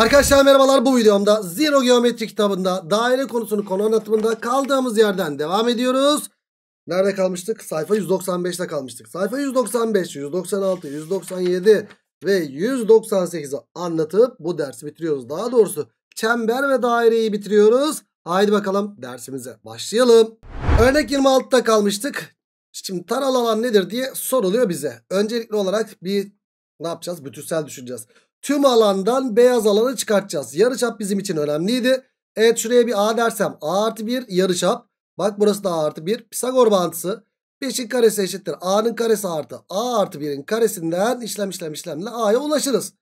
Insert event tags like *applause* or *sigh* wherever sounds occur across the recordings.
Arkadaşlar merhabalar bu videomda Zero Geometri kitabında daire konusunu konu anlatımında kaldığımız yerden devam ediyoruz. Nerede kalmıştık? Sayfa 195'te kalmıştık. Sayfa 195, 196, 197 ve 198'i anlatıp bu dersi bitiriyoruz. Daha doğrusu çember ve daireyi bitiriyoruz. Haydi bakalım dersimize başlayalım. Örnek 26'ta kalmıştık. Şimdi taralı alan nedir diye soruluyor bize. Öncelikli olarak bir ne yapacağız? Bütünsel düşüneceğiz tüm alandan beyaz alanı çıkartacağız. Yarıçap bizim için önemliydi. Evet şuraya bir A dersem A artı 1 yarıçap. Bak burası da A artı 1. Pisagor bağıntısı. 5'in karesi eşittir. A'nın karesi artı A artı 1'in karesinden işlem işlem işlemle A'ya ulaşırız.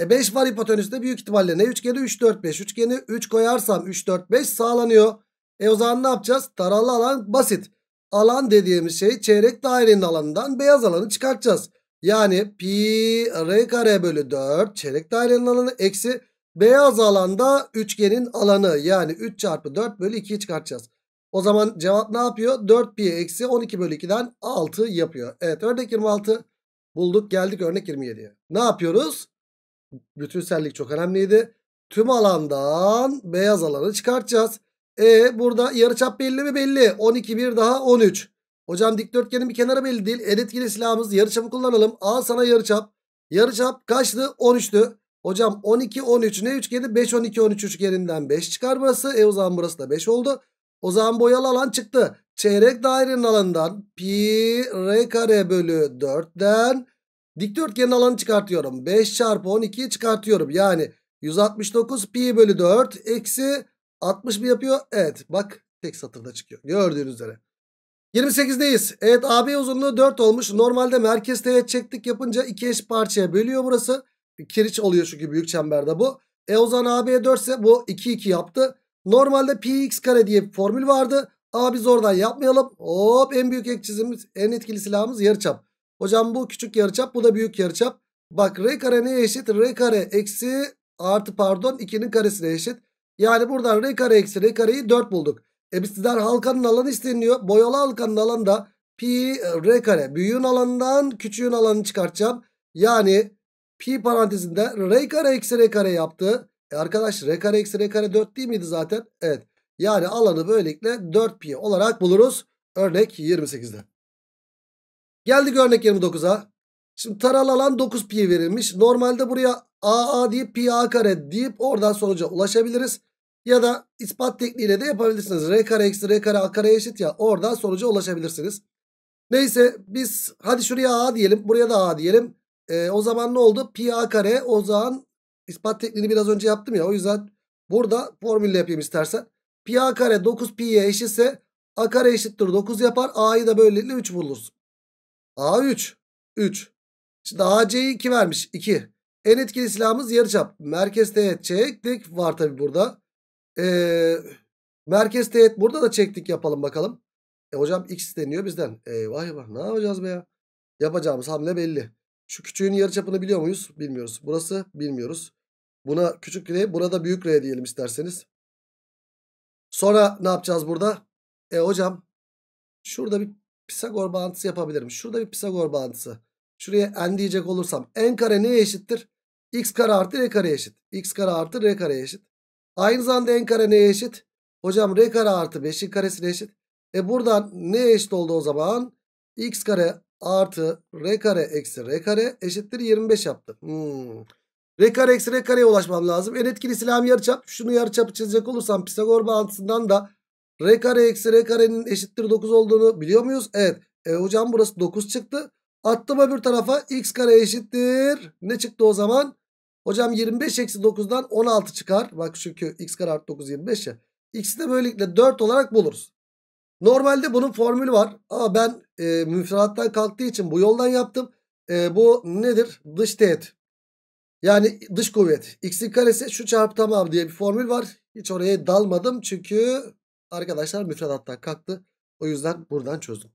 E 5 var hipotenüste büyük ihtimalle ne üçgeni 3 4 5 üçgeni 3 koyarsam 3 4 5 sağlanıyor. E o zaman ne yapacağız? Taralı alan basit. Alan dediğimiz şey çeyrek dairenin alanından beyaz alanı çıkartacağız. Yani pi r kare bölü 4 çeyrek dairenin alanı eksi beyaz alanda üçgenin alanı. Yani 3 çarpı 4 bölü 2'yi çıkartacağız. O zaman cevap ne yapıyor? 4 pi eksi 12 bölü 2'den 6 yapıyor. Evet örnek 26 bulduk geldik örnek 27'ye. Ne yapıyoruz? Bütünsellik çok önemliydi. Tüm alandan beyaz alanı çıkartacağız. E burada yarıçap belli mi belli? 12 bir daha 13. Hocam dikdörtgenin bir kenarı belli değil. En etkili silahımız yarıçapı kullanalım. Al sana yarıçap. Yarıçap kaçtı? 13'tü. Hocam 12 13 ne üçgeni? 5 12 13 üçgeninden 5 çıkar burası. E o zaman burası da 5 oldu. O zaman boyalı alan çıktı. Çeyrek dairenin alanından pi r kare bölü 4'ten dikdörtgenin alanı çıkartıyorum. 5 çarpı 12 çıkartıyorum. Yani 169 pi bölü 4 eksi 60 mı yapıyor? Evet bak tek satırda çıkıyor. Gördüğünüz üzere. 28'deyiz. Evet AB uzunluğu 4 olmuş. Normalde merkez teğet çektik yapınca iki eş parçaya bölüyor burası. Kiriç oluyor çünkü büyük çemberde bu. E o zaman AB 4 ise bu 2 2 yaptı. Normalde PX kare diye bir formül vardı. Ama biz oradan yapmayalım. Hop en büyük ek çizimiz en etkili silahımız yarıçap. Hocam bu küçük yarıçap bu da büyük yarıçap. Bak r kare neye eşit? r kare eksi artı pardon 2'nin karesine eşit. Yani buradan r kare eksi r kareyi 4 bulduk. Epsiler halkanın alanı isteniyor. Boyalı halkanın alanı da pi e, r kare. Büyüğün alanından küçüğün alanını çıkartacağım. Yani pi parantezinde r kare eksi r kare yaptı. E arkadaş r kare eksi r kare 4 değil miydi zaten? Evet. Yani alanı böylelikle 4 pi olarak buluruz. Örnek 28'de. Geldik örnek 29'a. Şimdi taralı alan 9 pi verilmiş. Normalde buraya a a deyip pi A kare deyip oradan sonuca ulaşabiliriz. Ya da ispat tekniğiyle de yapabilirsiniz. R kare eksi R kare A kare eşit ya. Oradan sonuca ulaşabilirsiniz. Neyse biz hadi şuraya A diyelim. Buraya da A diyelim. E, o zaman ne oldu? Pi A kare o zaman ispat tekniğini biraz önce yaptım ya. O yüzden burada formülle yapayım istersen. Pi A kare 9 pi'ye eşitse A kare eşittir 9 yapar. A'yı da böylelikle 3 buluruz. A 3. 3. Şimdi AC'yi 2 vermiş. 2. En etkili silahımız yarıçap. Merkezde teğet çektik. Var tabi burada. Ee, merkez teğet burada da çektik yapalım bakalım. E hocam x deniyor bizden. Eyvah eyvah ne yapacağız be ya. Yapacağımız hamle belli. Şu küçüğün yarıçapını biliyor muyuz? Bilmiyoruz. Burası bilmiyoruz. Buna küçük r, buna da büyük r diyelim isterseniz. Sonra ne yapacağız burada? E hocam şurada bir Pisagor bağıntısı yapabilirim. Şurada bir Pisagor bağıntısı. Şuraya n diyecek olursam n kare neye eşittir? x kare artı r kare eşit. x kare artı r kare eşit. Aynı zamanda n kare neye eşit? Hocam r kare artı 5'in karesine eşit. E buradan ne eşit oldu o zaman? x kare artı r kare eksi r kare eşittir 25 yaptı. Hmm. R kare eksi r kareye ulaşmam lazım. En etkili silahım yarıçap. Şunu yarıçapı çizecek olursam Pisagor bağıntısından da r kare eksi r karenin eşittir 9 olduğunu biliyor muyuz? Evet. E, hocam burası 9 çıktı. Attım öbür tarafa x kare eşittir. Ne çıktı o zaman? Hocam 25 eksi 9'dan 16 çıkar. Bak çünkü x kare artı 9 25 ya. X'i de böylelikle 4 olarak buluruz. Normalde bunun formülü var. Ama ben e, müfredattan kalktığı için bu yoldan yaptım. E, bu nedir? Dış teğet. Yani dış kuvvet. X'in karesi şu çarpı tamam diye bir formül var. Hiç oraya dalmadım. Çünkü arkadaşlar müfredattan kalktı. O yüzden buradan çözdüm.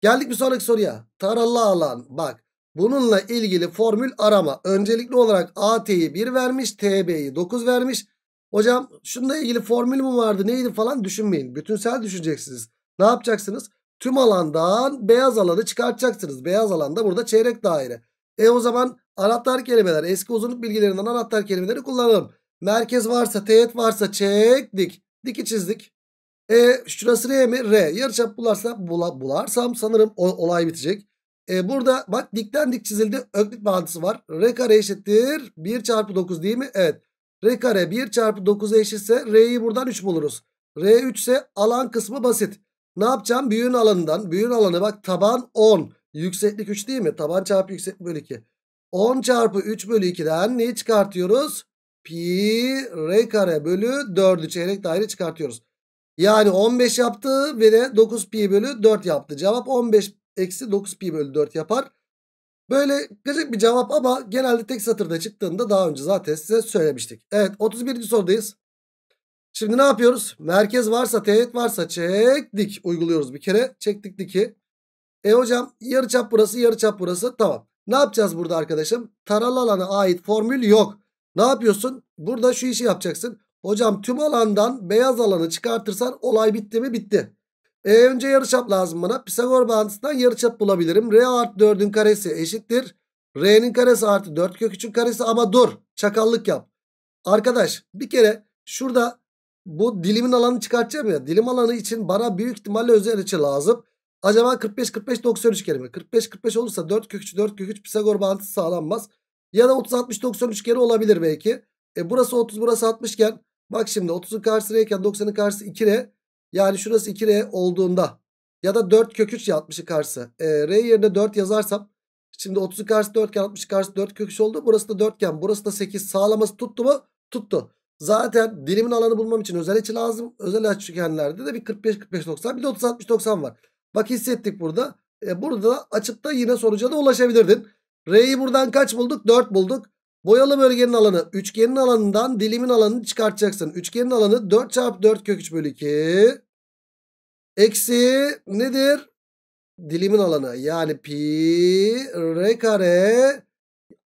Geldik bir sonraki soruya. Taralla alan. Bak Bununla ilgili formül arama. Öncelikli olarak AT'yi 1 vermiş. TB'yi 9 vermiş. Hocam şununla ilgili formül mü vardı neydi falan düşünmeyin. Bütünsel düşüneceksiniz. Ne yapacaksınız? Tüm alandan beyaz alanı çıkartacaksınız. Beyaz alanda burada çeyrek daire. E o zaman anahtar kelimeler eski uzunluk bilgilerinden anahtar kelimeleri kullanalım. Merkez varsa teğet varsa çektik. Diki çizdik. E şurası R mi? R. Yarıçap bularsa, bula, bularsam sanırım o, olay bitecek. E, burada bak dikten çizildi. Öklit bağıntısı var. R kare eşittir. 1 çarpı 9 değil mi? Evet. R kare 1 çarpı 9 eşitse R'yi buradan 3 buluruz. R 3 ise alan kısmı basit. Ne yapacağım? Büyüğün alanından. Büyüğün alanı bak taban 10. Yükseklik 3 değil mi? Taban çarpı yükseklik bölü 2. 10 çarpı 3 bölü 2'den neyi çıkartıyoruz? Pi R kare bölü 4'ü çeyrek daire çıkartıyoruz. Yani 15 yaptı ve de 9 pi bölü 4 yaptı. Cevap 15 eksi 9 pi bölü 4 yapar. Böyle gıcık bir cevap ama genelde tek satırda çıktığında daha önce zaten size söylemiştik. Evet 31. sorudayız. Şimdi ne yapıyoruz? Merkez varsa teğet varsa çek dik uyguluyoruz bir kere. Çektik diki. E hocam yarı çap burası yarı çap burası tamam. Ne yapacağız burada arkadaşım? Taralı alana ait formül yok. Ne yapıyorsun? Burada şu işi yapacaksın. Hocam tüm alandan beyaz alanı çıkartırsan olay bitti mi? Bitti. E önce yarıçap lazım bana. Pisagor bağıntısından yarıçap bulabilirim. R artı 4'ün karesi eşittir. R'nin karesi artı 4 kök 3'ün karesi ama dur çakallık yap. Arkadaş bir kere şurada bu dilimin alanı çıkartacağım ya. Dilim alanı için bana büyük ihtimalle özel açı lazım. Acaba 45 45 93 üçgeni mi? 45 45 olursa 4 kök 3 4 kök 3 Pisagor bağıntısı sağlanmaz. Ya da 30 60 90 üçgeni olabilir belki. E burası 30 burası 60 iken bak şimdi 30'un karşısıyken 90'ın karşısı 2 ne? Yani şurası 2R olduğunda ya da 4 kök 3 ya karşı. E, ee, R yerine 4 yazarsam şimdi 30'u karşı 4 iken 60'ı karşı 4 kök 3 oldu. Burası da 4 iken burası da 8 sağlaması tuttu mu? Tuttu. Zaten dilimin alanı bulmam için özel açı lazım. Özel açı üçgenlerde de bir 45-45-90 bir de 30-60-90 var. Bak hissettik burada. E, burada açıkta yine sonuca da ulaşabilirdin. R'yi buradan kaç bulduk? 4 bulduk. Boyalı bölgenin alanı üçgenin alanından dilimin alanını çıkartacaksın. Üçgenin alanı 4 çarpı 4 kök 3 bölü 2. Eksi nedir? Dilimin alanı yani pi r kare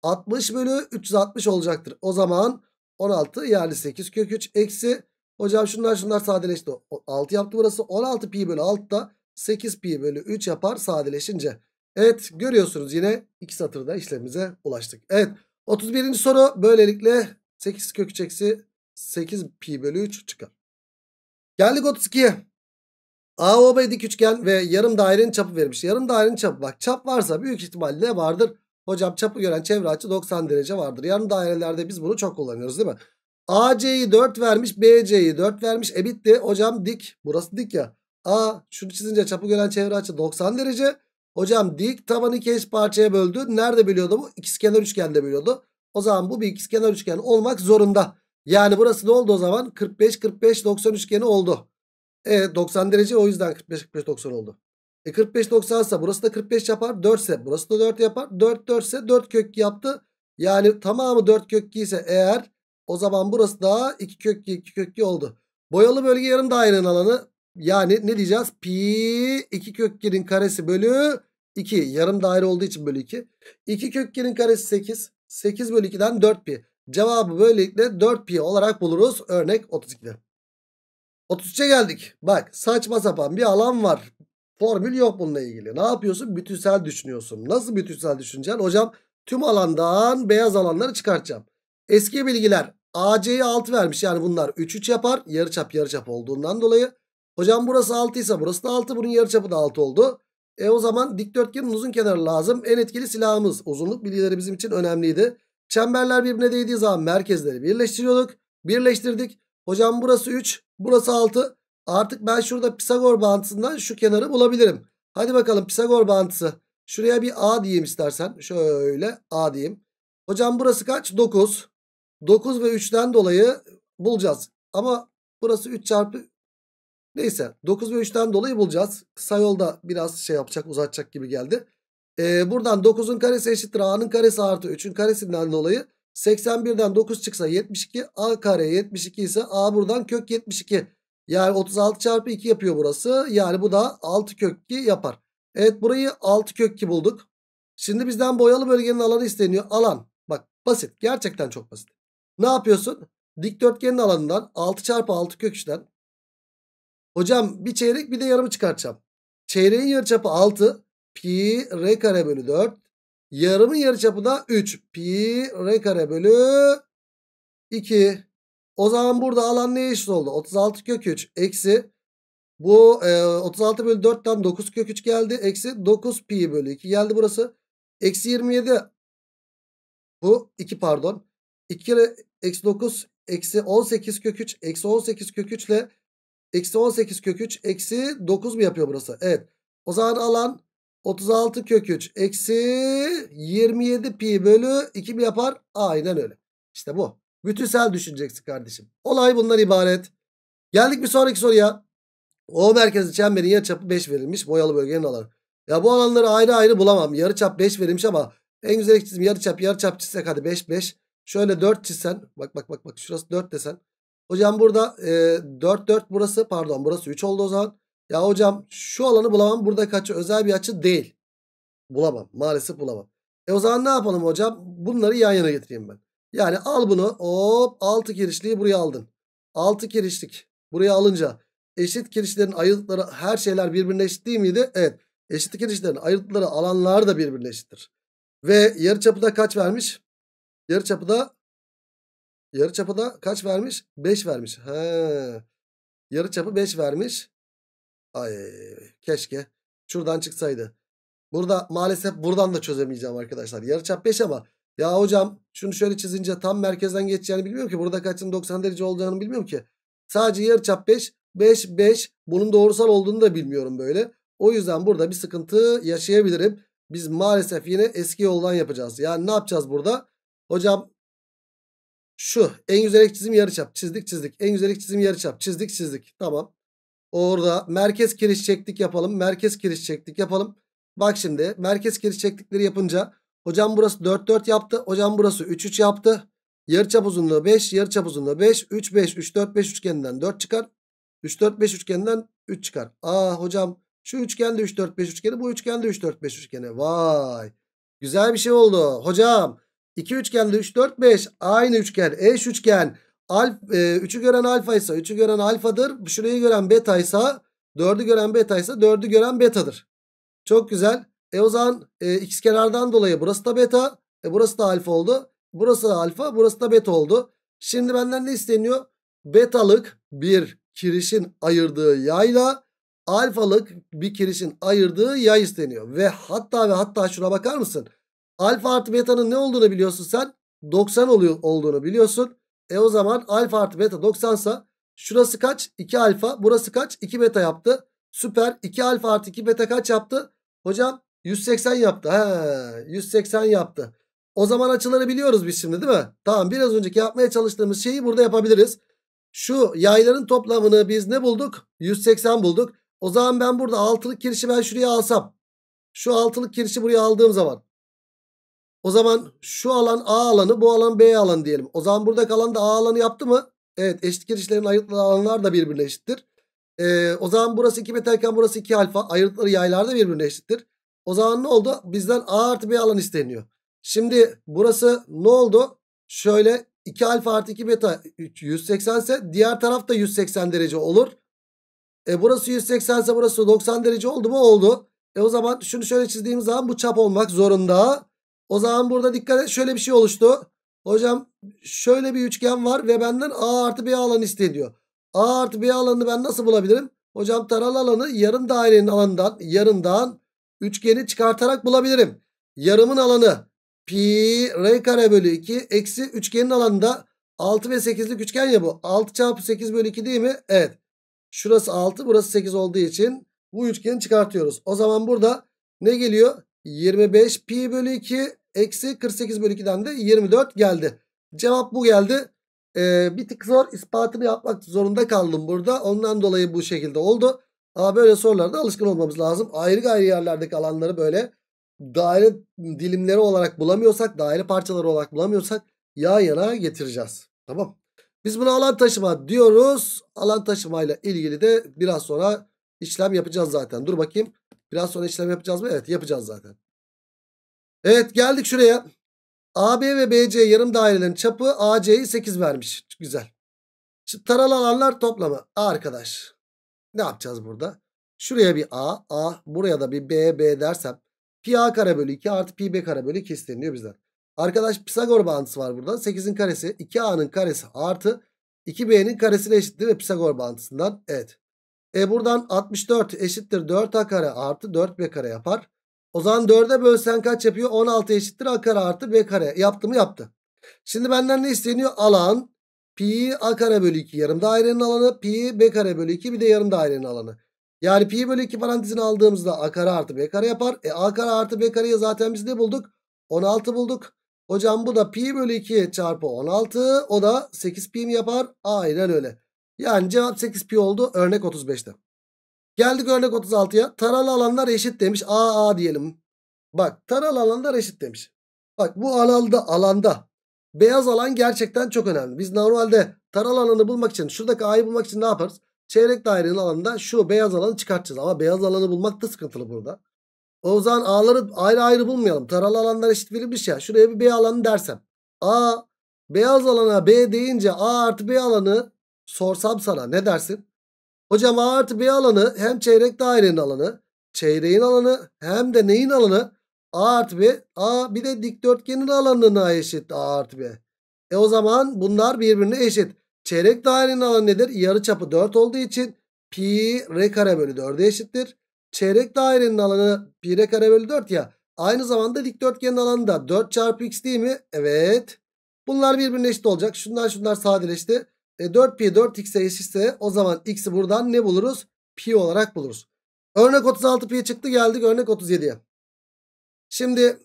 60 bölü 360 olacaktır. O zaman 16 yani 8 kök 3 eksi. Hocam şunlar şunlar sadeleşti. 6 yaptı burası. 16 pi bölü 6 da 8 pi bölü 3 yapar sadeleşince. Evet görüyorsunuz yine iki satırda işlemimize ulaştık. Evet. 31. soru böylelikle 8 kök 3 8 pi bölü 3 çıkar. Geldik 32'ye. AOB dik üçgen ve yarım dairenin çapı verilmiş. Yarım dairenin çapı bak çap varsa büyük ihtimalle vardır. Hocam çapı gören çevre açı 90 derece vardır. Yarım dairelerde biz bunu çok kullanıyoruz değil mi? AC'yi 4 vermiş BC'yi 4 vermiş. E bitti hocam dik burası dik ya. A şunu çizince çapı gören çevre açı 90 derece. Hocam dik tabanı iki eş parçaya böldü. Nerede biliyordu bu? İkizkenar üçgende biliyordu. O zaman bu bir ikizkenar üçgen olmak zorunda. Yani burası ne oldu o zaman? 45 45 90 üçgeni oldu. E 90 derece o yüzden 45 45 90 oldu. E 45 90 ise burası da 45 yapar. 4 ise burası da 4 yapar. 4 4 ise 4 kök yaptı. Yani tamamı 4 kök ise eğer o zaman burası da 2 kök 2 kök oldu. Boyalı bölge yarım dairenin alanı yani ne diyeceğiz? Pi 2 kök 2'nin karesi bölü 2. Yarım daire olduğu için bölü 2. 2 kök 2'nin karesi 8. 8 bölü 2'den 4 pi. Cevabı böylelikle 4 pi olarak buluruz. Örnek 32'de. 33'e geldik. Bak saçma sapan bir alan var. Formül yok bununla ilgili. Ne yapıyorsun? Bütünsel düşünüyorsun. Nasıl bütünsel düşüneceksin? Hocam tüm alandan beyaz alanları çıkartacağım. Eski bilgiler AC'ye 6 vermiş. Yani bunlar 3 3 yapar. Yarıçap yarıçap olduğundan dolayı. Hocam burası 6 ise burası da 6. Bunun yarıçapı da 6 oldu. E o zaman dikdörtgenin uzun kenarı lazım. En etkili silahımız. Uzunluk bilgileri bizim için önemliydi. Çemberler birbirine değdiği zaman merkezleri birleştiriyorduk. Birleştirdik. Hocam burası 3, burası 6. Artık ben şurada Pisagor bağıntısından şu kenarı bulabilirim. Hadi bakalım Pisagor bağıntısı. Şuraya bir A diyeyim istersen. Şöyle A diyeyim. Hocam burası kaç? 9. 9 ve 3'ten dolayı bulacağız. Ama burası 3 çarpı Neyse 9 ve 3'ten dolayı bulacağız. Kısa yolda biraz şey yapacak uzatacak gibi geldi. Ee, buradan 9'un karesi eşittir a'nın karesi artı 3'ün karesinden dolayı 81'den 9 çıksa 72 a kare 72 ise a buradan kök 72. Yani 36 çarpı 2 yapıyor burası. Yani bu da 6 kök 2 yapar. Evet burayı 6 kök 2 bulduk. Şimdi bizden boyalı bölgenin alanı isteniyor. Alan bak basit gerçekten çok basit. Ne yapıyorsun? Dikdörtgenin alanından 6 çarpı 6 kök 3'ten Hocam bir çeyrek bir de yarımı çıkartacağım. Çeyreğin yarıçapı 6 pi r kare bölü 4. Yarımın yarıçapı da 3 pi r kare bölü 2. O zaman burada alan neye eşit oldu? 36 kök 3 eksi bu e, 36 bölü 4'ten 9 kök 3 geldi. Eksi 9 pi bölü 2 geldi burası. Eksi 27 bu 2 pardon. 2 kere eksi 9 eksi 18 kök 3 eksi 18 kök 3 ile Eksi 18 kök 3 eksi 9 mu yapıyor burası? Evet. O zaman alan 36 kök 3 eksi 27 pi bölü 2 mi yapar? Aynen öyle. İşte bu. Bütünsel düşüneceksin kardeşim. Olay bundan ibaret. Geldik bir sonraki soruya. O merkezi çemberin yarı çapı 5 verilmiş. Boyalı bölgenin alanı. Ya bu alanları ayrı ayrı bulamam. Yarı çap 5 verilmiş ama en güzel çizim yarı çap çizsek hadi 5 5. Şöyle 4 çizsen. Bak bak bak bak şurası 4 desen. Hocam burada e, 4 4 burası pardon burası 3 oldu o zaman. Ya hocam şu alanı bulamam. burada açı özel bir açı değil. Bulamam. Maalesef bulamam. E o zaman ne yapalım hocam? Bunları yan yana getireyim ben. Yani al bunu. Hop 6 kirişliği buraya aldın. 6 girişlik buraya alınca eşit girişlerin ayırdıkları her şeyler birbirine eşit değil miydi? Evet. Eşit girişlerin ayırdıkları alanlar da birbirine eşittir. Ve yarıçapı da kaç vermiş? Yarıçapı da Yarı çapı da kaç vermiş? 5 vermiş. He. Yarı çapı 5 vermiş. Ay keşke. Şuradan çıksaydı. Burada maalesef buradan da çözemeyeceğim arkadaşlar. Yarı çap 5 ama ya hocam şunu şöyle çizince tam merkezden geçeceğini bilmiyorum ki. Burada kaçın 90 derece olacağını bilmiyorum ki. Sadece yarı çap 5. 5 5. Bunun doğrusal olduğunu da bilmiyorum böyle. O yüzden burada bir sıkıntı yaşayabilirim. Biz maalesef yine eski yoldan yapacağız. Yani ne yapacağız burada? Hocam şu en güzel ek çizim yarıçap çizdik çizdik. En güzel ek çizim yarıçap çizdik çizdik. Tamam. Orada merkez kiriş çektik yapalım. Merkez kiriş çektik yapalım. Bak şimdi merkez kiriş çektikleri yapınca hocam burası 4 4 yaptı. Hocam burası 3 3 yaptı. Yarıçap uzunluğu 5, yarıçap uzunluğu 5, 3 5 3 4 5 üçgeninden 4 çıkar. 3 4 5 üçgeninden 3 çıkar. Aa ah hocam şu üçgen de 3 4 5 üçgeni, bu üçgen de 3 4 5 üçgeni. Vay. Güzel bir şey oldu. Hocam 2 üçgenli 3 4 5 aynı üçgen eş üçgen. Alf, e, gören alfa ise 3'ü gören alfadır. Şurayı gören beta ise 4'ü gören beta ise 4'ü gören betadır. Çok güzel. E o zaman e, x kenardan dolayı burası da beta. E, burası da alfa oldu. Burası da alfa. Burası da beta oldu. Şimdi benden ne isteniyor? Betalık bir kirişin ayırdığı yayla alfalık bir kirişin ayırdığı yay isteniyor. Ve hatta ve hatta şuna bakar mısın? Alfa artı beta'nın ne olduğunu biliyorsun sen. 90 oluyor, olduğunu biliyorsun. E o zaman alfa artı beta 90 sa şurası kaç? 2 alfa. Burası kaç? 2 beta yaptı. Süper. 2 alfa artı 2 beta kaç yaptı? Hocam 180 yaptı. He, 180 yaptı. O zaman açıları biliyoruz biz şimdi değil mi? Tamam biraz önceki yapmaya çalıştığımız şeyi burada yapabiliriz. Şu yayların toplamını biz ne bulduk? 180 bulduk. O zaman ben burada altılık kirişi ben şuraya alsam. Şu altılık kirişi buraya aldığım zaman. O zaman şu alan A alanı bu alan B alanı diyelim. O zaman burada kalan da A alanı yaptı mı? Evet eşit girişlerin ayırtları alanlar da birbirine eşittir. Ee, o zaman burası 2 betayken burası 2 alfa. Ayırtları yaylar da birbirine eşittir. O zaman ne oldu? Bizden A artı B alan isteniyor. Şimdi burası ne oldu? Şöyle 2 alfa artı 2 beta 180 ise diğer taraf da 180 derece olur. E burası 180 ise burası 90 derece oldu mu? Oldu. E o zaman şunu şöyle çizdiğimiz zaman bu çap olmak zorunda. O zaman burada dikkat et şöyle bir şey oluştu. Hocam şöyle bir üçgen var ve benden A artı B alanı isteniyor. A artı B alanını ben nasıl bulabilirim? Hocam taralı alanı yarım dairenin alanından yarından üçgeni çıkartarak bulabilirim. Yarımın alanı pi r kare bölü 2 eksi üçgenin alanında 6 ve 8'lik üçgen ya bu. 6 çarpı 8 bölü 2 değil mi? Evet. Şurası 6 burası 8 olduğu için bu üçgeni çıkartıyoruz. O zaman burada ne geliyor? 25 pi bölü 2 eksi 48 bölü 2'den de 24 geldi. Cevap bu geldi. Ee, bir tık zor ispatını yapmak zorunda kaldım burada. Ondan dolayı bu şekilde oldu. Ama böyle sorularda alışkın olmamız lazım. Ayrı gayrı yerlerdeki alanları böyle daire dilimleri olarak bulamıyorsak, daire parçaları olarak bulamıyorsak yan yana getireceğiz. Tamam. Biz bunu alan taşıma diyoruz. Alan taşımayla ilgili de biraz sonra işlem yapacağız zaten. Dur bakayım. Biraz sonra işlem yapacağız mı? Evet yapacağız zaten. Evet geldik şuraya. AB ve BC yarım dairelerin çapı AC'yi 8 vermiş. Güzel. Şimdi taralı alanlar toplamı. Arkadaş ne yapacağız burada? Şuraya bir A, A buraya da bir B, B dersem pi A kare bölü 2 artı pi B kare bölü 2 isteniyor bizden. Arkadaş Pisagor bağıntısı var burada. 8'in karesi 2A'nın karesi artı 2B'nin karesine eşittir ve Pisagor bağıntısından evet. E buradan 64 eşittir 4a kare artı 4b kare yapar. O zaman 4'e bölsen kaç yapıyor? 16 eşittir a kare artı b kare. Yaptı mı yaptı. Şimdi benden ne isteniyor? Alan pi a kare bölü 2 yarım dairenin alanı pi b kare bölü 2 bir de yarım dairenin alanı. Yani pi bölü 2 parantezini aldığımızda a kare artı b kare yapar. E a kare artı b kareyi zaten biz ne bulduk? 16 bulduk. Hocam bu da pi bölü 2 çarpı 16 o da 8 pi mi yapar? Aynen öyle. Yani cevap 8 pi oldu. Örnek 35'te. Geldik örnek 36'ya. Taralı alanlar eşit demiş. A A diyelim. Bak taralı alanlar eşit demiş. Bak bu alanda alanda beyaz alan gerçekten çok önemli. Biz normalde taralı alanı bulmak için şuradaki A'yı bulmak için ne yaparız? Çeyrek dairenin alanında şu beyaz alanı çıkartacağız. Ama beyaz alanı bulmak da sıkıntılı burada. O zaman A'ları ayrı ayrı bulmayalım. Taralı alanlar eşit verilmiş ya. Şuraya bir B alanı dersem. A beyaz alana B deyince A artı B alanı Sorsam sana ne dersin? Hocam A artı B alanı hem çeyrek dairenin alanı, çeyreğin alanı hem de neyin alanı? A artı B. A bir de dikdörtgenin alanına eşit A artı B. E o zaman bunlar birbirine eşit. Çeyrek dairenin alanı nedir? Yarı çapı 4 olduğu için pi r kare bölü 4'e eşittir. Çeyrek dairenin alanı pi r kare bölü 4 ya. Aynı zamanda dikdörtgenin alanı da 4 çarpı x değil mi? Evet. Bunlar birbirine eşit olacak. Şunlar şunlar sadeleşti. E 4pi 4x eşitse işte, o zaman x'i buradan ne buluruz? Pi olarak buluruz. Örnek 36 pi çıktı geldik örnek 37'ye. Şimdi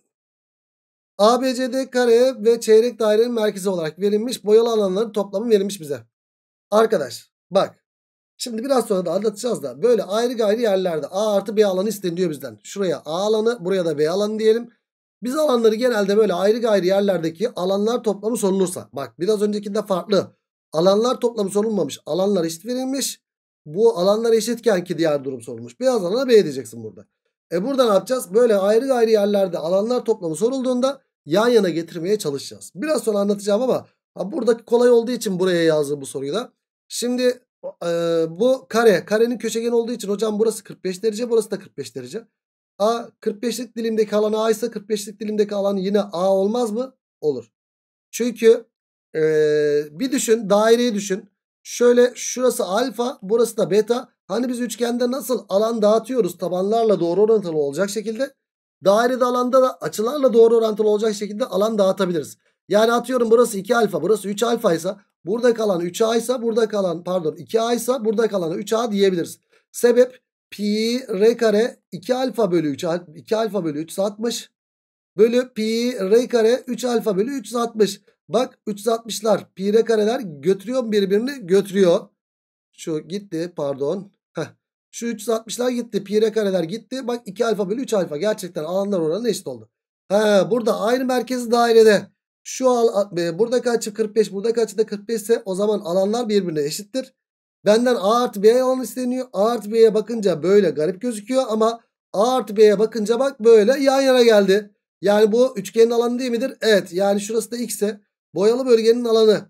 ABCD kare ve çeyrek dairenin merkezi olarak verilmiş boyalı alanların toplamı verilmiş bize. Arkadaş bak. Şimdi biraz sonra da anlatacağız da böyle ayrı gayrı yerlerde A artı B alanı isteniyor bizden. Şuraya A alanı buraya da B alanı diyelim. Biz alanları genelde böyle ayrı gayrı yerlerdeki alanlar toplamı sorulursa. Bak biraz öncekinde farklı. Alanlar toplamı sorulmamış. Alanlar eşit verilmiş. Bu alanlar eşitken ki diğer durum sorulmuş. Beyaz alana B diyeceksin burada. E burada ne yapacağız? Böyle ayrı ayrı yerlerde alanlar toplamı sorulduğunda yan yana getirmeye çalışacağız. Biraz sonra anlatacağım ama ha buradaki kolay olduğu için buraya yazdım bu soruyu da. Şimdi e, bu kare. Karenin köşegen olduğu için hocam burası 45 derece burası da 45 derece. A 45'lik dilimdeki alan A ise 45'lik dilimdeki alan yine A olmaz mı? Olur. Çünkü ee, bir düşün daireyi düşün. Şöyle şurası alfa burası da beta. Hani biz üçgende nasıl alan dağıtıyoruz tabanlarla doğru orantılı olacak şekilde. Dairede alanda da açılarla doğru orantılı olacak şekilde alan dağıtabiliriz. Yani atıyorum burası 2 alfa burası 3 alfa ise burada kalan 3 aysa burada kalan pardon 2 aysa burada kalan 3a diyebiliriz. Sebep pi r kare 2 alfa bölü 3 2 alfa bölü 360 bölü pi r kare 3 alfa bölü 360. Bak 360'lar pire kareler götürüyor birbirini götürüyor. Şu gitti pardon. Heh. Şu 360'lar gitti pire kareler gitti. Bak 2 alfa bölü 3 alfa gerçekten alanlar oranı eşit oldu. He, burada aynı merkezi dairede şu al, e, buradaki açı 45 buradaki açı da 45 ise o zaman alanlar birbirine eşittir. Benden A artı B alan isteniyor. A artı B'ye bakınca böyle garip gözüküyor ama A artı B'ye bakınca bak böyle yan yana geldi. Yani bu üçgenin alanı değil midir? Evet yani şurası da X ise Boyalı bölgenin alanı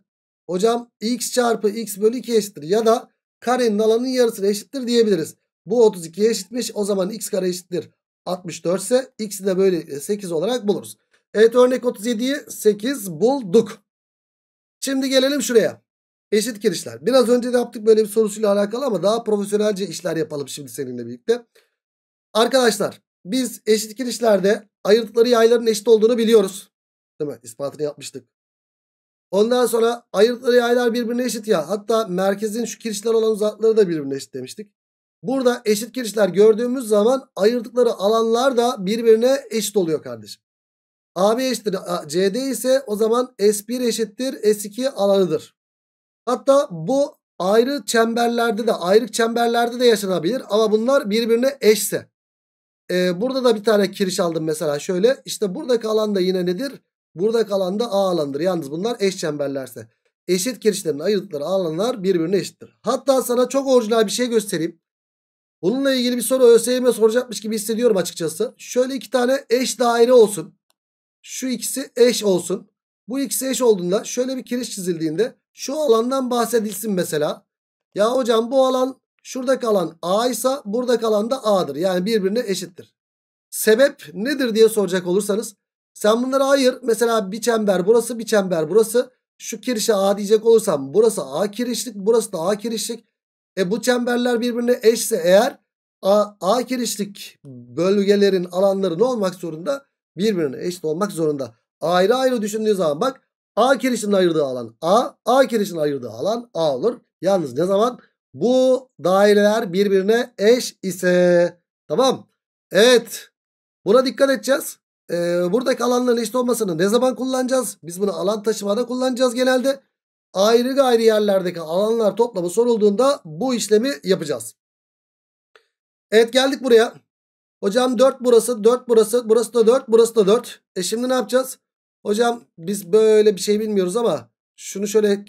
hocam x çarpı x bölü 2 eşittir ya da karenin alanının yarısı eşittir diyebiliriz. Bu 32 eşitmiş o zaman x kare eşittir 64 ise x'i de böyle 8 e, olarak buluruz. Evet örnek 37'yi 8 bulduk. Şimdi gelelim şuraya. Eşit girişler. Biraz önce de yaptık böyle bir sorusuyla alakalı ama daha profesyonelce işler yapalım şimdi seninle birlikte. Arkadaşlar biz eşit girişlerde ayırtları yayların eşit olduğunu biliyoruz. Değil mi? İspatını yapmıştık. Ondan sonra ayırdıkları yaylar birbirine eşit ya. Hatta merkezin şu kirişler olan uzakları da birbirine eşit demiştik. Burada eşit kirişler gördüğümüz zaman ayırdıkları alanlar da birbirine eşit oluyor kardeşim. AB eşittir CD ise o zaman S1 eşittir S2 alanıdır. Hatta bu ayrı çemberlerde de ayrık çemberlerde de yaşanabilir ama bunlar birbirine eşse. Ee, burada da bir tane kiriş aldım mesela şöyle. İşte buradaki alan da yine nedir? Burada kalan da A alanıdır. Yalnız bunlar eş çemberlerse. Eşit kirişlerini ayırdıkları alanlar birbirine eşittir. Hatta sana çok orijinal bir şey göstereyim. Bununla ilgili bir soru ÖSYM soracakmış gibi hissediyorum açıkçası. Şöyle iki tane eş daire olsun. Şu ikisi eş olsun. Bu ikisi eş olduğunda şöyle bir kiriş çizildiğinde şu alandan bahsedilsin mesela. Ya hocam bu alan şurada kalan A ise burada kalan da A'dır. Yani birbirine eşittir. Sebep nedir diye soracak olursanız sen bunları ayır. Mesela bir çember burası bir çember burası. Şu kirişe A diyecek olursam burası A kirişlik burası da A kirişlik. E bu çemberler birbirine eşse eğer A, A kirişlik bölgelerin alanları ne olmak zorunda? Birbirine eşit olmak zorunda. Ayrı ayrı düşündüğü zaman bak A kirişinin ayırdığı alan A, A kirişinin ayırdığı alan A olur. Yalnız ne zaman bu daireler birbirine eş ise tamam. Evet buna dikkat edeceğiz e, buradaki alanların eşit olmasını ne zaman kullanacağız? Biz bunu alan taşımada kullanacağız genelde. Ayrı ayrı yerlerdeki alanlar toplamı sorulduğunda bu işlemi yapacağız. Evet geldik buraya. Hocam 4 burası 4 burası burası da 4 burası da 4. E şimdi ne yapacağız? Hocam biz böyle bir şey bilmiyoruz ama şunu şöyle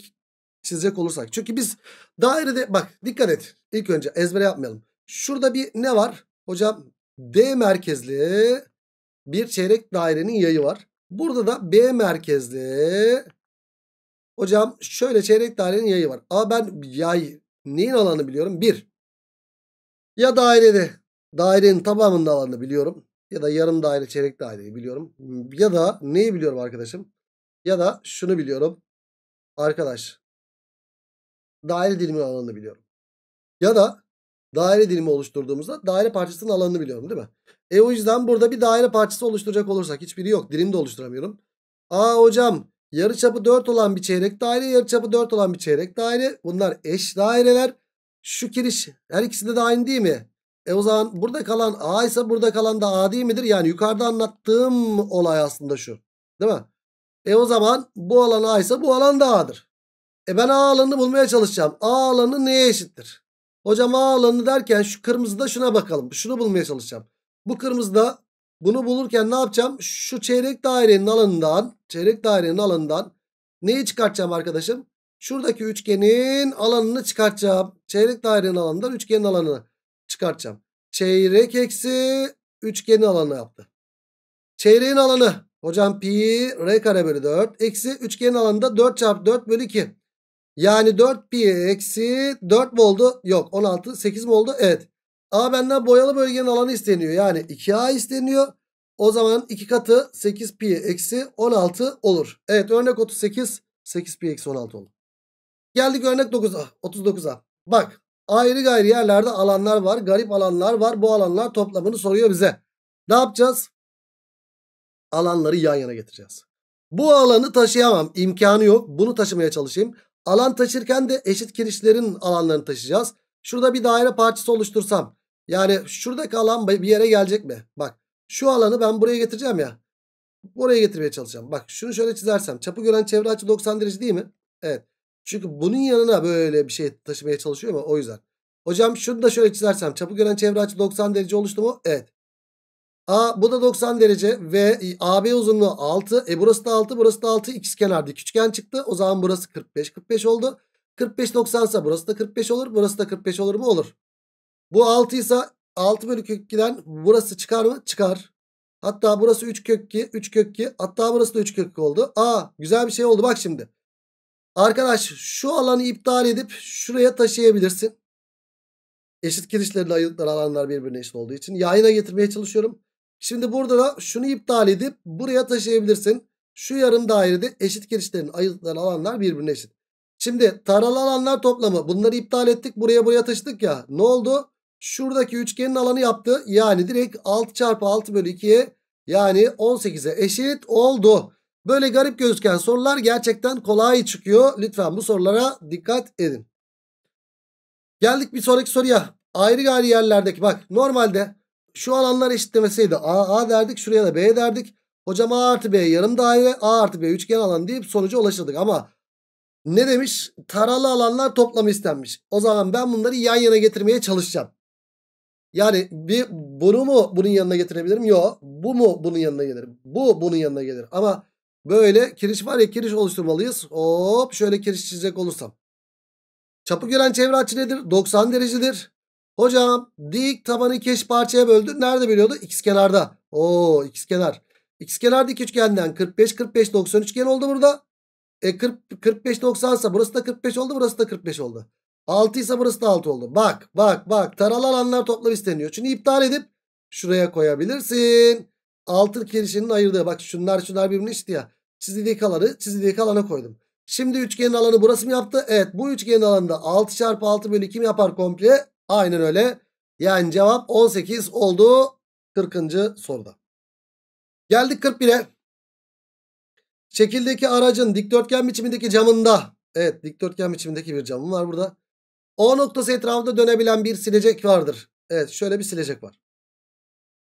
çizecek olursak. Çünkü biz dairede bak dikkat et. İlk önce ezbere yapmayalım. Şurada bir ne var? Hocam D merkezli bir çeyrek dairenin yayı var. Burada da B merkezli. Hocam şöyle çeyrek dairenin yayı var. Ama ben yay neyin alanı biliyorum? 1. Ya dairede dairenin tamamının alanını biliyorum. Ya da yarım daire çeyrek daireyi biliyorum. Ya da neyi biliyorum arkadaşım? Ya da şunu biliyorum. Arkadaş daire dilimin alanını biliyorum. Ya da daire dilimi oluşturduğumuzda daire parçasının alanını biliyorum değil mi? E o yüzden burada bir daire parçası oluşturacak olursak hiçbiri yok. Dilim de oluşturamıyorum. Aa hocam yarı çapı 4 olan bir çeyrek daire, yarı çapı 4 olan bir çeyrek daire. Bunlar eş daireler. Şu kiriş her ikisinde de aynı değil mi? E o zaman burada kalan A ise burada kalan da A değil midir? Yani yukarıda anlattığım olay aslında şu. Değil mi? E o zaman bu alan A ise bu alan da A'dır. E ben A alanını bulmaya çalışacağım. A alanı neye eşittir? Hocam A alanı derken şu kırmızıda şuna bakalım. Şunu bulmaya çalışacağım. Bu kırmızıda bunu bulurken ne yapacağım? Şu çeyrek dairenin alanından, çeyrek dairenin alanından neyi çıkartacağım arkadaşım? Şuradaki üçgenin alanını çıkartacağım. Çeyrek dairenin alanından üçgenin alanını çıkartacağım. Çeyrek eksi üçgenin alanı yaptı. Çeyreğin alanı hocam pi r kare bölü 4 eksi üçgenin alanında 4 çarpı 4 bölü 2. Yani 4 pi eksi 4 mu oldu? Yok 16 8 mi oldu? Evet. A benden boyalı bölgenin alanı isteniyor. Yani 2A isteniyor. O zaman 2 katı 8 pi eksi 16 olur. Evet örnek 38 8 pi eksi 16 olur. Geldik örnek 9'a 39'a. Bak ayrı gayrı yerlerde alanlar var. Garip alanlar var. Bu alanlar toplamını soruyor bize. Ne yapacağız? Alanları yan yana getireceğiz. Bu alanı taşıyamam. İmkanı yok. Bunu taşımaya çalışayım. Alan taşırken de eşit kirişlerin alanlarını taşıyacağız. Şurada bir daire parçası oluştursam. Yani şuradaki alan bir yere gelecek mi? Bak şu alanı ben buraya getireceğim ya. Buraya getirmeye çalışacağım. Bak şunu şöyle çizersem. Çapı gören çevre açı 90 derece değil mi? Evet. Çünkü bunun yanına böyle bir şey taşımaya çalışıyor ama o yüzden. Hocam şunu da şöyle çizersem. Çapı gören çevre açı 90 derece oluştu mu? Evet. A bu da 90 derece ve AB uzunluğu 6. E burası da 6 burası da 6 ikiz kenar dik üçgen çıktı. O zaman burası 45 45 oldu. 45 90 ise burası da 45 olur. Burası da 45 olur mu? Olur. Bu 6 ise 6 bölü kök 2'den burası çıkar mı? Çıkar. Hatta burası 3 kök 2 3 kök 2 hatta burası da 3 kök 2 oldu. Aa güzel bir şey oldu bak şimdi. Arkadaş şu alanı iptal edip şuraya taşıyabilirsin. Eşit girişlerle ayırdıkları alanlar birbirine eşit olduğu için. Yayına getirmeye çalışıyorum. Şimdi burada da şunu iptal edip buraya taşıyabilirsin. Şu yarım dairede eşit girişlerin ayırtıkları alanlar birbirine eşit. Şimdi taralı alanlar toplamı bunları iptal ettik buraya buraya taşıdık ya. Ne oldu? Şuradaki üçgenin alanı yaptı. Yani direkt 6 çarpı 6 bölü 2'ye yani 18'e eşit oldu. Böyle garip gözüken sorular gerçekten kolay çıkıyor. Lütfen bu sorulara dikkat edin. Geldik bir sonraki soruya. Ayrı ayrı yerlerdeki bak normalde şu alanları eşitlemeseydi A, A derdik. Şuraya da B derdik. Hocam A artı B yarım daire. A artı B üçgen alan deyip sonuca ulaşırdık. Ama ne demiş? Taralı alanlar toplamı istenmiş. O zaman ben bunları yan yana getirmeye çalışacağım. Yani bir bunu mu bunun yanına getirebilirim? Yok. Bu mu bunun yanına gelir? Bu bunun yanına gelir. Ama böyle kiriş var ya kiriş oluşturmalıyız. Hop şöyle kiriş çizecek olursam. Çapı gören çevre açı nedir? 90 derecedir. Hocam dik tabanı iki parçaya böldü. Nerede biliyordu? X kenarda. Oo X kenar. X kenar dik üçgenden 45 45 90 üçgen oldu burada. E 40, 45 90 ise burası da 45 oldu burası da 45 oldu. 6 ise burası da 6 oldu. Bak bak bak taralı alanlar toplam isteniyor. Şunu iptal edip şuraya koyabilirsin. Altın kirişinin ayırdığı bak şunlar şunlar birbirine işte ya. Çizildik alanı çizildik alana koydum. Şimdi üçgenin alanı burası mı yaptı? Evet bu üçgenin alanında 6 çarpı 6 bölü 2 mi yapar komple? Aynen öyle. Yani cevap 18 oldu 40. soruda. Geldik 41'e. Şekildeki aracın dikdörtgen biçimindeki camında. Evet dikdörtgen biçimindeki bir camım var burada. O noktası etrafında dönebilen bir silecek vardır. Evet şöyle bir silecek var.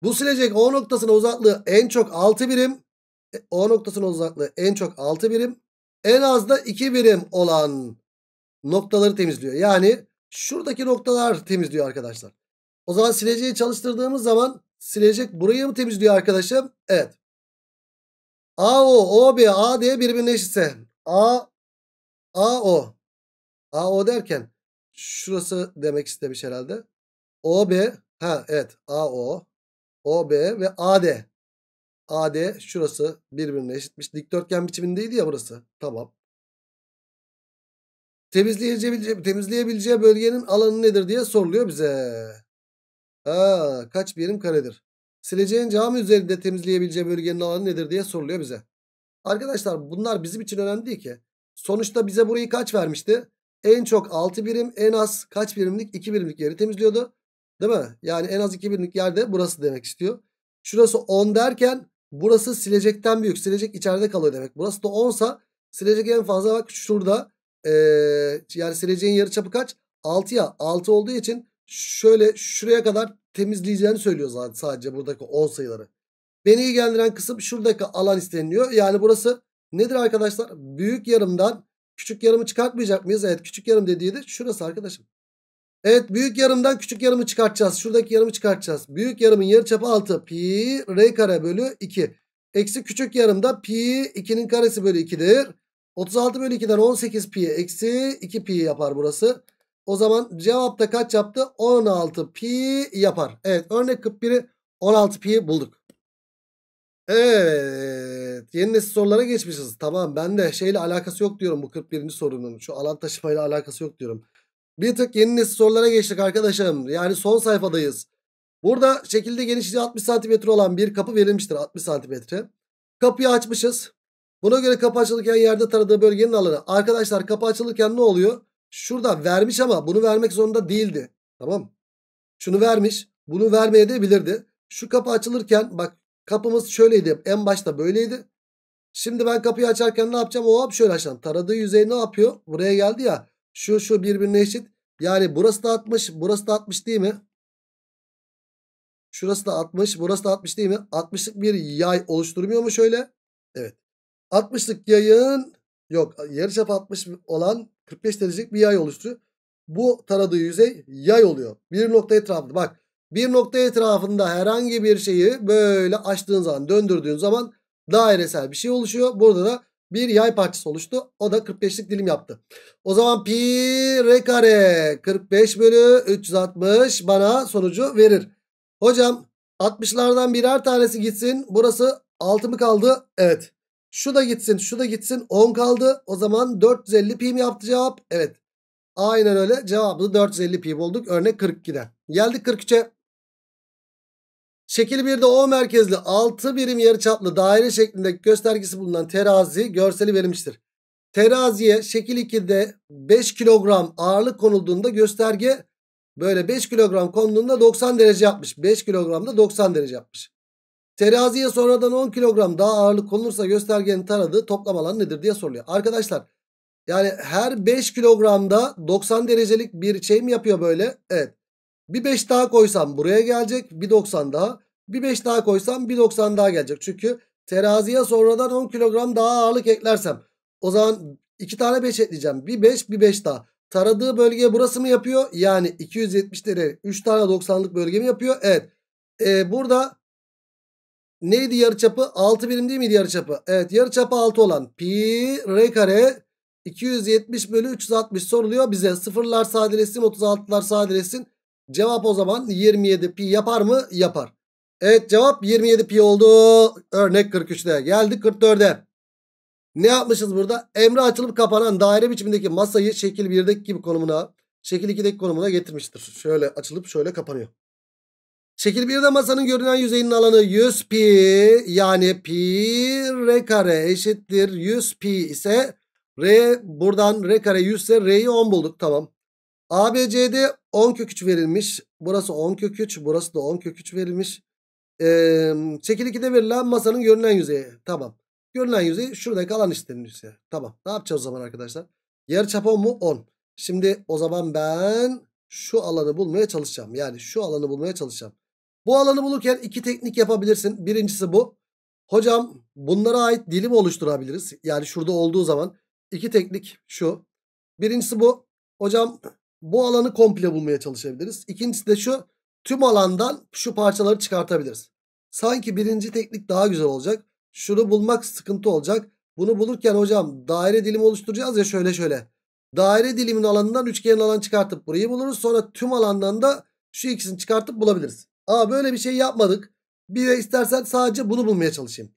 Bu silecek O noktasına uzaklığı en çok 6 birim. E, o noktasına uzaklığı en çok 6 birim. En az da 2 birim olan noktaları temizliyor. Yani Şuradaki noktalar temizliyor arkadaşlar. O zaman sileceği çalıştırdığımız zaman silecek burayı mı temizliyor arkadaşım? Evet. AO, OB, AD birbirine eşitse A, AO. AO derken şurası demek istemiş herhalde. OB, ha evet AO, OB ve AD. AD şurası birbirine eşitmiş. Dikdörtgen biçimindeydi ya burası. Tamam. Temizleyebileceği, temizleyebileceği bölgenin alanı nedir diye soruluyor bize. Aa, kaç birim karedir? Sileceğin cami üzerinde temizleyebileceği bölgenin alanı nedir diye soruluyor bize. Arkadaşlar bunlar bizim için önemli değil ki. Sonuçta bize burayı kaç vermişti? En çok 6 birim en az kaç birimlik 2 birimlik yeri temizliyordu. Değil mi? Yani en az 2 birimlik yerde burası demek istiyor. Şurası 10 derken burası silecekten büyük. Silecek içeride kalıyor demek. Burası da 10 sa silecek en fazla bak şurada e, yani sileceğin çapı kaç? ya 6 olduğu için şöyle şuraya kadar temizleyeceğini söylüyor zaten sadece buradaki 10 sayıları. Beni ilgilendiren kısım şuradaki alan isteniliyor. Yani burası nedir arkadaşlar? Büyük yarımdan küçük yarımı çıkartmayacak mıyız? Evet küçük yarım dediği de şurası arkadaşım. Evet büyük yarımdan küçük yarımı çıkartacağız. Şuradaki yarımı çıkartacağız. Büyük yarımın yarıçapı 6 pi r kare bölü 2. Eksi küçük yarımda pi 2'nin karesi bölü 2'dir. 36 bölü 2'den 18 pi eksi 2 pi yapar burası. O zaman cevapta kaç yaptı? 16 pi yapar. Evet örnek 41'i 16 pi bulduk. Evet. Yeni nesil sorulara geçmişiz. Tamam ben de şeyle alakası yok diyorum bu 41. sorunun. Şu alan taşımayla alakası yok diyorum. Bir tık yeni nesil sorulara geçtik arkadaşım. Yani son sayfadayız. Burada şekilde genişliği 60 cm olan bir kapı verilmiştir. 60 cm. Kapıyı açmışız. Buna göre kapı açılırken yerde taradığı bölgenin alanı. Arkadaşlar kapı açılırken ne oluyor? Şurada vermiş ama bunu vermek zorunda değildi. Tamam Şunu vermiş. Bunu vermeye de bilirdi. Şu kapı açılırken bak kapımız şöyleydi. En başta böyleydi. Şimdi ben kapıyı açarken ne yapacağım? O hop şöyle açacağım. Taradığı yüzey ne yapıyor? Buraya geldi ya. Şu şu birbirine eşit. Yani burası da 60. Burası da 60 değil mi? Şurası da 60. Burası da 60 değil mi? 60'lık bir yay oluşturmuyor mu şöyle? Evet. 60'lık yayın yok yarıçap 60 olan 45 derecelik bir yay oluşturuyor. Bu taradığı yüzey yay oluyor. Bir nokta etrafında bak bir nokta etrafında herhangi bir şeyi böyle açtığın zaman döndürdüğün zaman dairesel bir şey oluşuyor. Burada da bir yay parçası oluştu. O da 45'lik dilim yaptı. O zaman pi r kare 45 bölü 360 bana sonucu verir. Hocam 60'lardan birer tanesi gitsin. Burası 6 mı kaldı? Evet. Şu da gitsin şu da gitsin 10 kaldı. O zaman 450 pi mi yaptı cevap? Evet. Aynen öyle cevabı 450 pi bulduk. Örnek 42'den. Geldik 43'e. Şekil 1'de O merkezli 6 birim yarıçaplı daire şeklinde göstergesi bulunan terazi görseli verilmiştir. Teraziye şekil 2'de 5 kilogram ağırlık konulduğunda gösterge böyle 5 kilogram konulduğunda 90 derece yapmış. 5 kilogramda 90 derece yapmış. Teraziye sonradan 10 kilogram daha ağırlık konulursa göstergenin taradığı toplam alan nedir diye soruluyor. Arkadaşlar yani her 5 kilogramda 90 derecelik bir şey mi yapıyor böyle? Evet. Bir 5 daha koysam buraya gelecek. Bir 90 daha. Bir 5 daha koysam bir 90 daha gelecek. Çünkü teraziye sonradan 10 kilogram daha ağırlık eklersem. O zaman 2 tane 5 ekleyeceğim. Bir 5 bir 5 daha. Taradığı bölge burası mı yapıyor? Yani 270 derece 3 tane 90'lık bölge mi yapıyor? Evet. Ee, burada neydi yarıçapı? 6 birim değil miydi yarıçapı? Evet yarıçapı 6 olan pi r kare 270 bölü 360 soruluyor bize. Sıfırlar sadelesin, 36'lar sadelesin. Cevap o zaman 27 pi yapar mı? Yapar. Evet cevap 27 pi oldu. Örnek 43'te geldik 44'e. Ne yapmışız burada? Emre açılıp kapanan daire biçimindeki masayı şekil 1'deki gibi konumuna, şekil 2'deki konumuna getirmiştir. Şöyle açılıp şöyle kapanıyor. Şekil 1'de masanın görünen yüzeyinin alanı 100 pi yani pi r kare eşittir 100 pi ise r buradan r kare 100 ise r'yi 10 bulduk tamam. ABCD 10 kök 3 verilmiş. Burası 10 kök 3 burası da 10 kök 3 verilmiş. Ee, şekil 2'de verilen masanın görünen yüzeyi tamam. Görünen yüzeyi şuradaki alan eşittir yüzey. Tamam ne yapacağız o zaman arkadaşlar? Yer 10 mu? 10. Şimdi o zaman ben şu alanı bulmaya çalışacağım. Yani şu alanı bulmaya çalışacağım. Bu alanı bulurken iki teknik yapabilirsin. Birincisi bu. Hocam bunlara ait dilim oluşturabiliriz. Yani şurada olduğu zaman iki teknik şu. Birincisi bu. Hocam bu alanı komple bulmaya çalışabiliriz. İkincisi de şu. Tüm alandan şu parçaları çıkartabiliriz. Sanki birinci teknik daha güzel olacak. Şunu bulmak sıkıntı olacak. Bunu bulurken hocam daire dilimi oluşturacağız ya şöyle şöyle. Daire dilimin alanından üçgenin alan çıkartıp burayı buluruz. Sonra tüm alandan da şu ikisini çıkartıp bulabiliriz. Aa böyle bir şey yapmadık. Bir de istersen sadece bunu bulmaya çalışayım.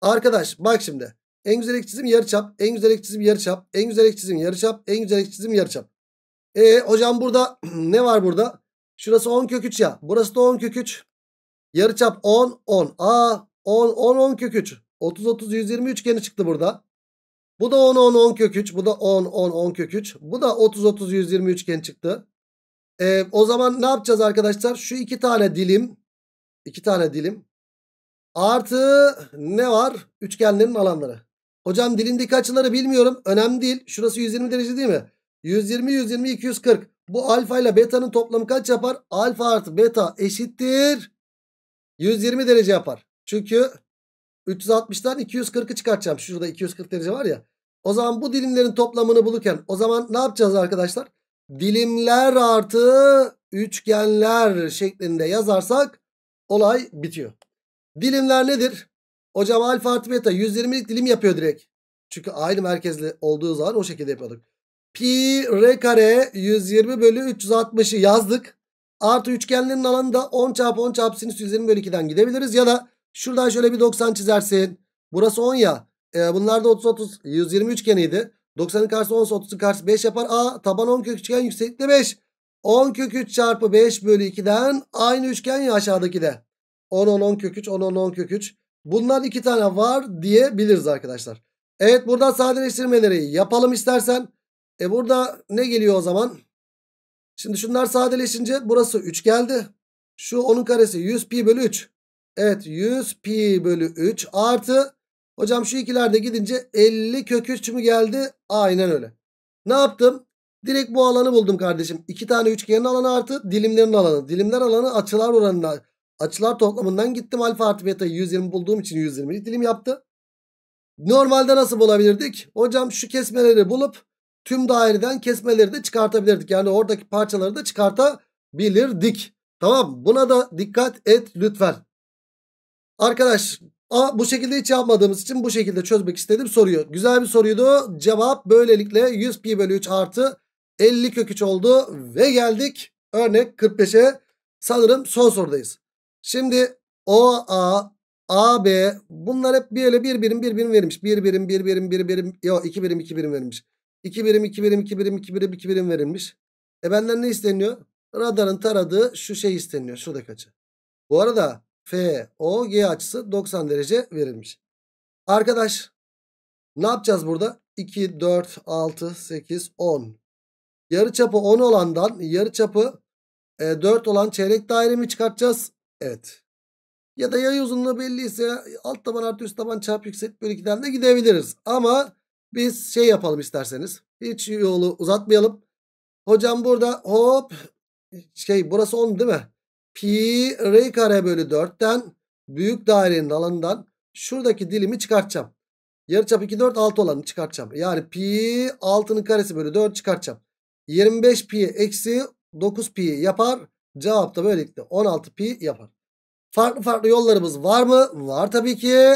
Arkadaş bak şimdi. En güzel çizim yarıçap. En güzel çizim yarıçap. En güzel çizim yarıçap. En güzel çizim yarıçap. E hocam burada *clears throat* ne var burada? Şurası 10 kök 3 ya. Burası da 10 kök 3. Yarıçap 10 10. Aa 10 10 10 kök 3. 30 30 120 üçgeni çıktı burada. Bu da 10 10 10 kök 3. Bu da 10 10 10 kök 3. Bu da 30 30 120 üçgen çıktı. E, o zaman ne yapacağız arkadaşlar? Şu iki tane dilim. iki tane dilim. Artı ne var? Üçgenlerin alanları. Hocam dilindeki açıları bilmiyorum. Önemli değil. Şurası 120 derece değil mi? 120, 120, 240. Bu alfa ile beta'nın toplamı kaç yapar? Alfa artı beta eşittir. 120 derece yapar. Çünkü 360'tan 240'ı çıkartacağım. Şurada 240 derece var ya. O zaman bu dilimlerin toplamını bulurken o zaman ne yapacağız arkadaşlar? dilimler artı üçgenler şeklinde yazarsak olay bitiyor. Dilimler nedir? Hocam alfa artı beta 120'lik dilim yapıyor direkt. Çünkü aynı merkezli olduğu zaman o şekilde yapıyorduk. Pi r kare 120 bölü 360'ı yazdık. Artı üçgenlerin alanı da 10 çarpı 10 çarpı sinüs 120 bölü 2'den gidebiliriz. Ya da şuradan şöyle bir 90 çizersin. Burası 10 ya. E, bunlar da 30-30 120 üçgeniydi. 90'ın karşısı 10 30'un karşısı 5 yapar. A taban 10 kök üçgen yükseklikte 5. 10 kök 3 çarpı 5 bölü 2'den aynı üçgen ya aşağıdaki de. 10 10 10 kök 3 10 10 10 kök 3. Bunlar iki tane var diyebiliriz arkadaşlar. Evet burada sadeleştirmeleri yapalım istersen. E burada ne geliyor o zaman? Şimdi şunlar sadeleşince burası 3 geldi. Şu onun karesi 100 pi bölü 3. Evet 100 pi bölü 3 artı Hocam şu ikilerde gidince 50 kök 3 mü geldi? Aynen öyle. Ne yaptım? Direkt bu alanı buldum kardeşim. İki tane üçgenin alanı artı dilimlerin alanı. Dilimler alanı açılar oranına açılar toplamından gittim. Alfa artı beta 120 bulduğum için 120 dilim yaptı. Normalde nasıl bulabilirdik? Hocam şu kesmeleri bulup tüm daireden kesmeleri de çıkartabilirdik. Yani oradaki parçaları da çıkartabilirdik. Tamam buna da dikkat et lütfen. Arkadaş A, bu şekilde hiç yapmadığımız için bu şekilde çözmek istedim soruyu. Güzel bir soruydu. Cevap böylelikle 100 pi bölü 3 artı 50 kök 3 oldu. Ve geldik örnek 45'e. Sanırım son sorudayız. Şimdi O A A B bunlar hep böyle bir birim bir birim verilmiş. Bir birim bir birim bir birim yok iki birim iki birim verilmiş. İki birim iki birim iki birim iki birim iki birim verilmiş. E benden ne isteniyor? Radarın taradığı şu şey isteniyor. Şuradaki açı. Bu arada FOG açısı 90 derece verilmiş. Arkadaş ne yapacağız burada? 2, 4, 6, 8, 10. Yarı çapı 10 olandan yarı çapı 4 e, olan çeyrek dairemi çıkartacağız. Evet. Ya da yay uzunluğu belliyse alt taban artı üst taban çarp yükselt bölü 2'den de gidebiliriz. Ama biz şey yapalım isterseniz. Hiç yolu uzatmayalım. Hocam burada hop şey burası 10 değil mi? pi r kare bölü 4'ten büyük dairenin alanından şuradaki dilimi çıkartacağım. Yarıçap 2 4 6 olanı çıkartacağım. Yani pi 6'nın karesi bölü 4 çıkartacağım. 25 pi eksi 9 pi yapar. Cevap da böylelikle 16 pi yapar. Farklı farklı yollarımız var mı? Var tabii ki.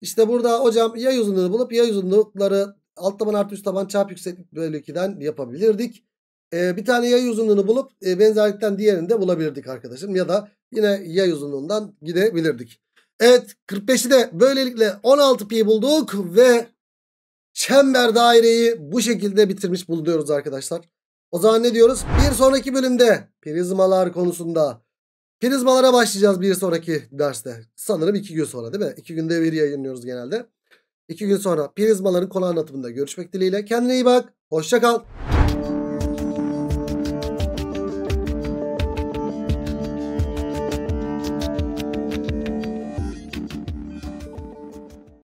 İşte burada hocam yay uzunluğunu bulup yay uzunlukları alt taban artı üst taban çarp yükseklik bölü 2'den yapabilirdik. Ee, bir tane yay uzunluğunu bulup e, benzerlikten diğerini de bulabilirdik arkadaşım. Ya da yine yay uzunluğundan gidebilirdik. Evet 45'i de böylelikle 16pi bulduk ve çember daireyi bu şekilde bitirmiş buluyoruz arkadaşlar. O zaman ne diyoruz? Bir sonraki bölümde prizmalar konusunda prizmalara başlayacağız bir sonraki derste. Sanırım iki gün sonra değil mi? İki günde bir yayınlıyoruz genelde. İki gün sonra prizmaların konu anlatımında görüşmek dileğiyle. Kendine iyi bak. Hoşçakal. kal.